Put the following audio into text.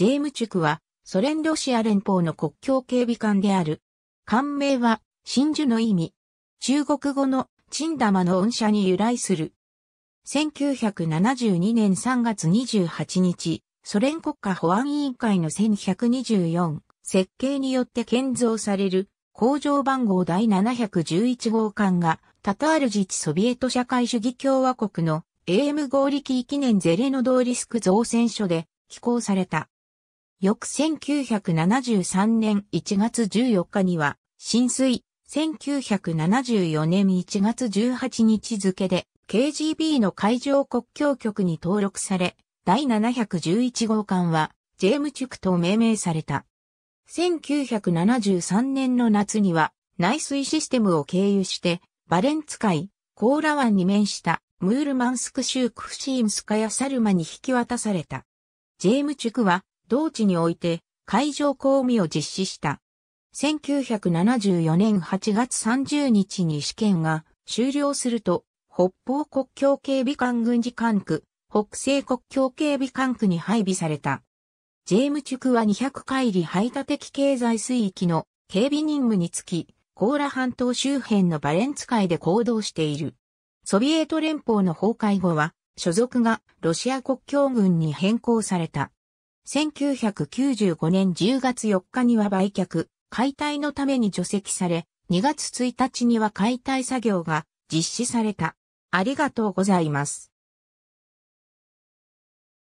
ジェームチュクは、ソ連ロシア連邦の国境警備官である。官名は、真珠の意味。中国語の、チン玉の音社に由来する。1972年3月28日、ソ連国家保安委員会の1124設計によって建造される工場番号第711号館がタタール自治ソビエト社会主義共和国の AM 合力記念ゼレノドーリスク造船所で寄港された。翌1973年1月14日には、浸水、1974年1月18日付で、KGB の海上国境局に登録され、第711号艦は、ジェームチュクと命名された。1973年の夏には、内水システムを経由して、バレンツ海、コーラ湾に面したムールマンスク州クフシームスカやサルマに引き渡された。ジェームチュクは同地において海上公務を実施した。1974年8月30日に試験が終了すると、北方国境警備官軍事管区、北西国境警備管区に配備された。ジェームチュクは200海里排他的経済水域の警備任務につき、コーラ半島周辺のバレンツ海で行動している。ソビエト連邦の崩壊後は、所属がロシア国境軍に変更された。1995年10月4日には売却、解体のために除籍され、2月1日には解体作業が実施された。ありがとうございます。